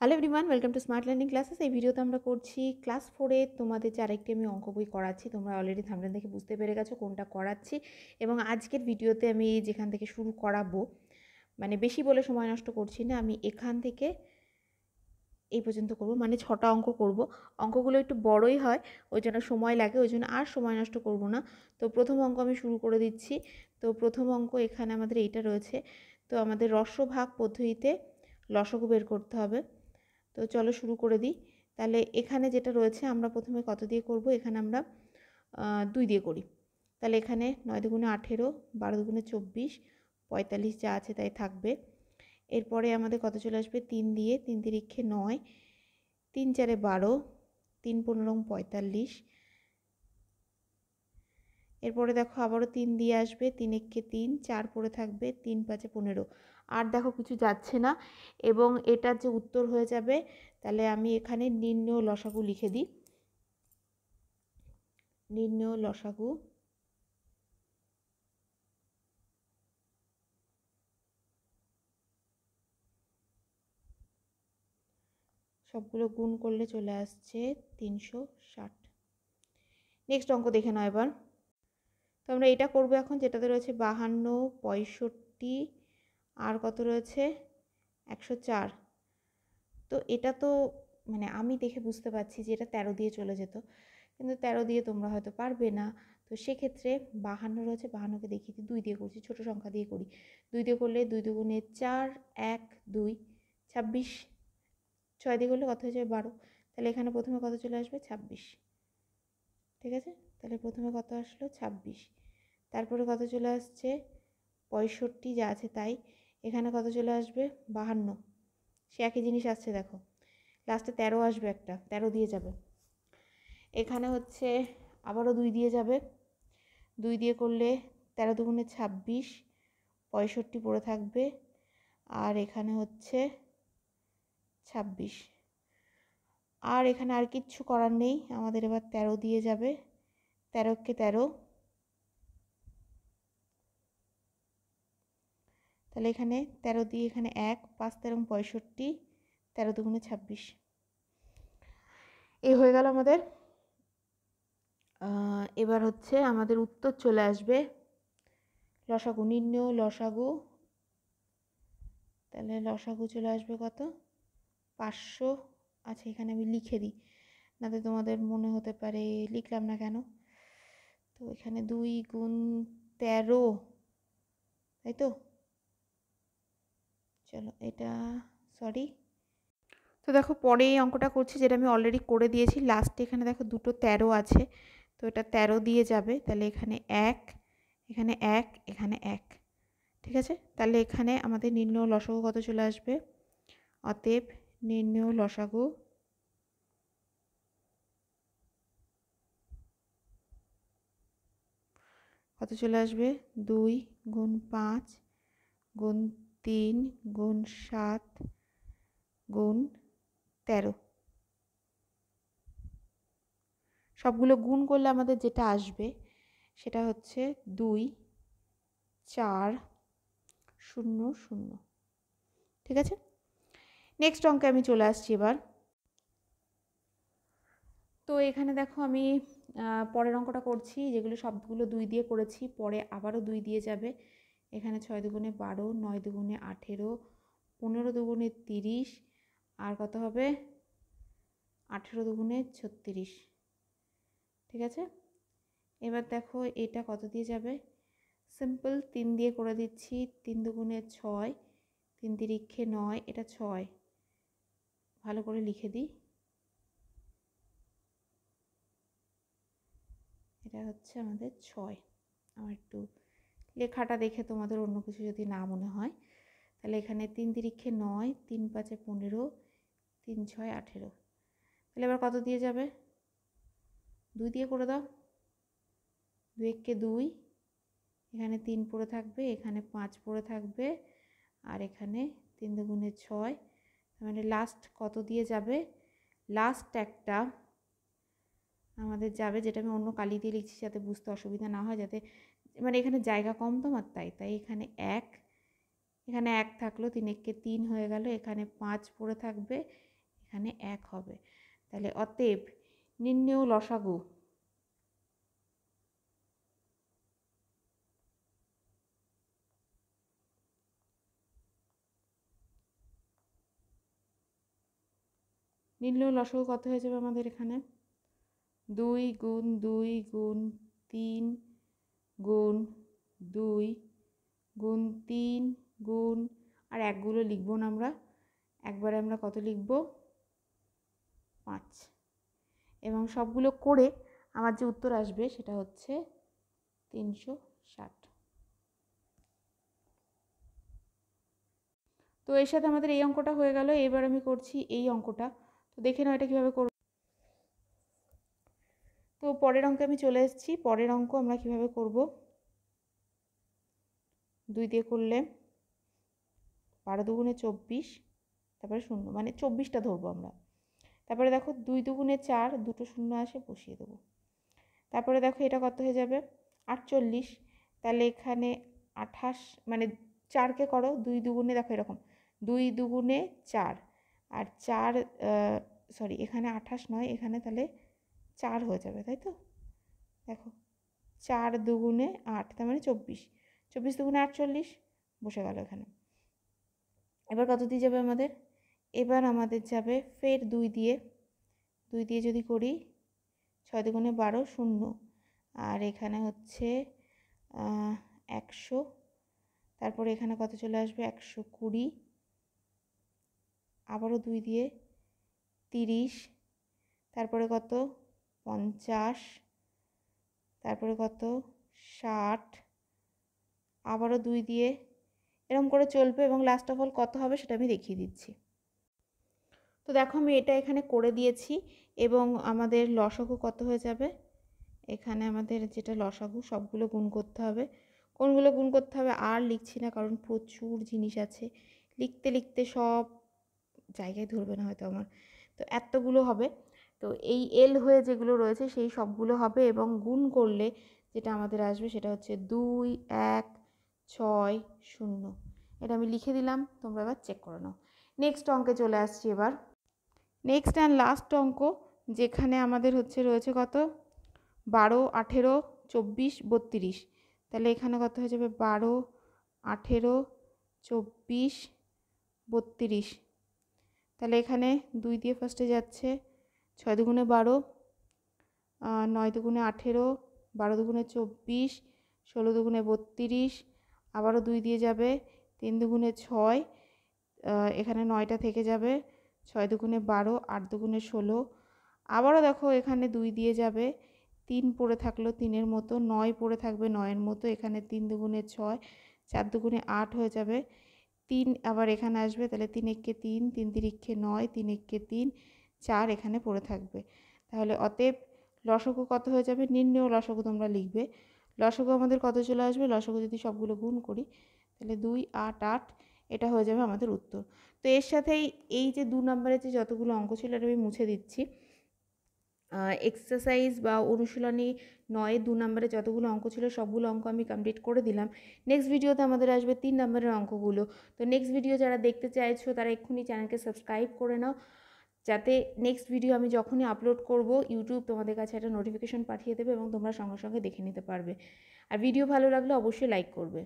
hello everyone welcome to smart learning classes এই ভিডিওতে আমরা করছি ক্লাস ফোরে তোমাদের যে আরেকটি আমি অঙ্ক বই করাচ্ছি তোমরা অলরেডি থামলেন দেখে বুঝতে পেরে গেছো কোনটা করাচ্ছি এবং আজকের ভিডিওতে আমি যেখান থেকে শুরু করাবো মানে বেশি বলে সময় নষ্ট করছি না আমি এখান থেকে এই পর্যন্ত করব মানে ছটা অঙ্ক করব অঙ্কগুলো একটু বড়ই হয় ওই জন্য সময় লাগে ওই জন্য আর সময় নষ্ট করব না তো প্রথম অঙ্ক আমি শুরু করে দিচ্ছি তো প্রথম অঙ্ক এখানে আমাদের এইটা রয়েছে তো আমাদের রসভাগ পদ্ধতিতে লসগু বের করতে হবে তো চলো শুরু করে দিই তাহলে এখানে যেটা রয়েছে আমরা প্রথমে কত দিয়ে করব এখানে আমরা দুই দিয়ে করি তাহলে এখানে নয় দুগুণে আঠেরো বারো দুগুণে চব্বিশ পঁয়তাল্লিশ যা আছে তাই থাকবে এরপরে আমাদের কত চলে আসবে তিন দিয়ে তিন তিরিক্ষে নয় তিন চারে বারো তিন পনেরো পঁয়তাল্লিশ এরপরে দেখো আবারও তিন দিয়ে আসবে তিন এককে তিন চার পরে থাকবে তিন পাঁচে পনেরো আর দেখো কিছু যাচ্ছে না এবং এটার যে উত্তর হয়ে যাবে তাহলে আমি এখানে নিম্ন লসাগু লিখে দিই নিম্ন লসাগু সবগুলো গুণ করলে চলে আসছে তিনশো ষাট নেক্সট অঙ্ক দেখে নাও এবার তো আমরা এটা করব এখন যেটাতে রয়েছে বাহান্ন পঁয়ষট্টি আর কত রয়েছে একশো চার তো এটা তো মানে আমি দেখে বুঝতে পারছি যে এটা তেরো দিয়ে চলে যেত কিন্তু তেরো দিয়ে তোমরা হয়তো পারবে না তো সেক্ষেত্রে বাহান্ন রয়েছে বাহান্নকে দেখিয়ে দিই দুই দিয়ে করছি ছোট সংখ্যা দিয়ে করি দুই দিয়ে করলে দুই দুগুণে চার এক দুই ছাব্বিশ ছয় দিয়ে করলে কত হয়ে যাবে বারো তাহলে এখানে প্রথমে কত চলে আসবে ছাব্বিশ ঠিক আছে তাহলে প্রথমে কত আসলো ছাব্বিশ তারপরে কত চলে আসছে পঁয়ষট্টি যা আছে তাই এখানে কত চলে আসবে বাহান্ন সে একই জিনিস আসছে দেখো লাস্টে তেরো আসবে একটা তেরো দিয়ে যাবে এখানে হচ্ছে আবারও দুই দিয়ে যাবে দুই দিয়ে করলে তেরো দুগুণে ছাব্বিশ পঁয়ষট্টি পড়ে থাকবে আর এখানে হচ্ছে ছাব্বিশ আর এখানে আর কিচ্ছু করার নেই আমাদের এবার তেরো দিয়ে যাবে তেরোকে তেরো তাহলে এখানে তেরো দিয়ে এখানে এক পাঁচ তেরো পঁয়ষট্টি তেরো দুগুণে ছাব্বিশ এই হয়ে গেল আমাদের এবার হচ্ছে আমাদের উত্তর চলে আসবে লসাগু নির্ণয় লসাগু তাহলে লসাগু চলে আসবে কত পাঁচশো আচ্ছা এখানে আমি লিখে দিই নাতে তোমাদের মনে হতে পারে লিখলাম না কেন তো এখানে দুই গুণ তেরো তাই তো চলো এটা সরি তো দেখো পরে এই অঙ্কটা করছি যেটা আমি অলরেডি করে দিয়েছি লাস্টে এখানে দেখো দুটো তেরো আছে তো এটা তেরো দিয়ে যাবে তাহলে এখানে এক এখানে এক এখানে এক ঠিক আছে তাহলে এখানে আমাদের নির্ণয় লসাগু কত চলে আসবে অতএব নির্ণয় লসাগু কত চলে আসবে দুই গুণ পাঁচ গুণ তিন গুণ সাত গুণ তেরো সবগুলো গুণ করলে আমাদের যেটা আসবে সেটা হচ্ছে দুই চার শূন্য শূন্য ঠিক আছে নেক্সট অঙ্কে আমি চলে আসছি এবার তো এখানে দেখো আমি পরের অঙ্কটা করছি যেগুলো সবগুলো দুই দিয়ে করেছি পরে আবারও দুই দিয়ে যাবে এখানে ছয় দুগুণে বারো নয় দুগুণে আঠেরো পনেরো দুগুণে তিরিশ আর কত হবে আঠেরো দুগুণে ছত্রিশ ঠিক আছে এবার দেখো এটা কত দিয়ে যাবে সিম্পল তিন দিয়ে করে দিচ্ছি তিন দুগুণে ছয় তিন তিরিক্ষে নয় এটা ছয় ভালো করে লিখে দিই এটা হচ্ছে আমাদের ছয় আমার একটু লেখাটা দেখে তোমাদের অন্য কিছু যদি না মনে হয় তাহলে এখানে তিন তিরিক্ষে নয় তিন পাঁচে পনেরো তিন ছয় আঠেরো তাহলে এবার কত দিয়ে যাবে দুই দিয়ে করে দাও দু এককে দুই এখানে তিন পড়ে থাকবে এখানে পাঁচ পড়ে থাকবে আর এখানে তিন দুগুণে ছয় মানে লাস্ট কত দিয়ে যাবে লাস্ট একটা আমাদের যাবে যেটা আমি অন্য কালি দিয়ে লিখছি যাতে বুঝতে অসুবিধা না হয় যাতে এবার মানে এখানে জায়গা কম তো আমার তাই তাই এখানে এক এখানে এক থাকলো তিন এককে তিন হয়ে গেল এখানে পাঁচ পড়ে থাকবে এখানে এক হবে তাহলে অতএব নির্ণেয় লসাগু নির্ণয় লসাগু কত হয়ে যাবে আমাদের এখানে দুই গুণ দুই গুণ তিন গুণ দুই গুণ তিন গুণ আর একগুলো লিখব না আমরা একবারে আমরা কত লিখব পাঁচ এবং সবগুলো করে আমার যে উত্তর আসবে সেটা হচ্ছে তিনশো ষাট তো এর সাথে আমাদের এই অঙ্কটা হয়ে গেল এবার আমি করছি এই অঙ্কটা তো দেখে নাও এটা কীভাবে করব তো পরের অঙ্কে আমি চলে এসেছি পরের অঙ্ক আমরা কিভাবে করব দুই দিয়ে করলে বারো দুগুণে চব্বিশ তারপরে শূন্য মানে চব্বিশটা ধরবো আমরা তারপরে দেখো দুই দুগুণে চার দুটো শূন্য আসে বসিয়ে দেবো তারপরে দেখো এটা কত হয়ে যাবে আটচল্লিশ তাহলে এখানে আঠাশ মানে চারকে করো দুই দুগুণে দেখো এরকম দুই দুগুণে চার আর চার সরি এখানে আঠাশ নয় এখানে তাহলে চার হয়ে যাবে তাই তো দেখো চার দুগুণে আট তার মানে চব্বিশ চব্বিশ দুগুণে আটচল্লিশ বসে গেল এখানে এবার কত দিয়ে যাবে আমাদের এবার আমাদের যাবে ফের দুই দিয়ে দুই দিয়ে যদি করি ছয় দুগুণে বারো শূন্য আর এখানে হচ্ছে একশো তারপরে এখানে কত চলে আসবে একশো কুড়ি আবারও দুই দিয়ে তিরিশ তারপরে কত পঞ্চাশ তারপরে কত ষাট আবারও দুই দিয়ে এরম করে চলবে এবং লাস্ট অফ অল কত হবে সেটা আমি দেখিয়ে দিচ্ছি তো দেখো আমি এটা এখানে করে দিয়েছি এবং আমাদের লসাগু কত হয়ে যাবে এখানে আমাদের যেটা লসাগু সবগুলো গুণ করতে হবে কোনগুলো গুণ করতে হবে আর লিখছি না কারণ প্রচুর জিনিস আছে লিখতে লিখতে সব জায়গায় ধরবে না হয়তো আমার তো এতগুলো হবে তো এই এল হয়ে যেগুলো রয়েছে সেই সবগুলো হবে এবং গুণ করলে যেটা আমাদের আসবে সেটা হচ্ছে দুই এক ছয় শূন্য এটা আমি লিখে দিলাম তোমরা এবার চেক করে নাও নেক্সট অঙ্কে চলে আসছি এবার নেক্সট অ্যান্ড লাস্ট অঙ্ক যেখানে আমাদের হচ্ছে রয়েছে কত বারো আঠেরো চব্বিশ বত্রিশ তাহলে এখানে কত হয়ে যাবে বারো আঠেরো চব্বিশ বত্রিশ তাহলে এখানে দুই দিয়ে ফার্স্টে যাচ্ছে ছয় দুগুণে বারো নয় দুগুণে আঠেরো বারো দুগুণে চব্বিশ ষোলো দুগুণে বত্রিশ আবারও দুই দিয়ে যাবে তিন দুগুণে ছয় এখানে নয়টা থেকে যাবে ছয় দুগুণে বারো আট দুগুণে ষোলো আবারও দেখো এখানে দুই দিয়ে যাবে তিন পড়ে থাকলো তিনের মতো নয় পড়ে থাকবে নয়ের মতো এখানে তিন দুগুণে ছয় চার দুগুণে আট হয়ে যাবে তিন আবার এখানে আসবে তাহলে তিন একে তিন তিন তিরিক্ষে নয় তিন একে তিন চার এখানে পড়ে থাকবে তাহলে অতএব লসকু কত হয়ে যাবে নিম্নেও লসকু তোমরা লিখবে লসকু আমাদের কত চলে আসবে লসকু যদি সবগুলো গুণ করি তাহলে দুই আট আট এটা হয়ে যাবে আমাদের উত্তর তো এর সাথেই এই যে দু নম্বরের যে যতগুলো অঙ্ক ছিল এটা আমি মুছে দিচ্ছি এক্সারসাইজ বা অনুশীলনী নয় দু নম্বরে যতগুলো অঙ্ক ছিল সবগুলো অঙ্ক আমি কমপ্লিট করে দিলাম নেক্সট ভিডিওতে আমাদের আসবে তিন নম্বরের অঙ্কগুলো তো নেক্সট ভিডিও যারা দেখতে চাইছো তারা এক্ষুনি চ্যানেলকে সাবস্ক্রাইব করে নাও যাতে নেক্সট ভিডিও আমি যখনই আপলোড করব ইউটিউব তোমাদের কাছে একটা নোটিফিকেশন পাঠিয়ে দেবে এবং তোমরা সঙ্গে সঙ্গে দেখে নিতে পারবে আর ভিডিও ভালো লাগলে অবশ্যই লাইক করবে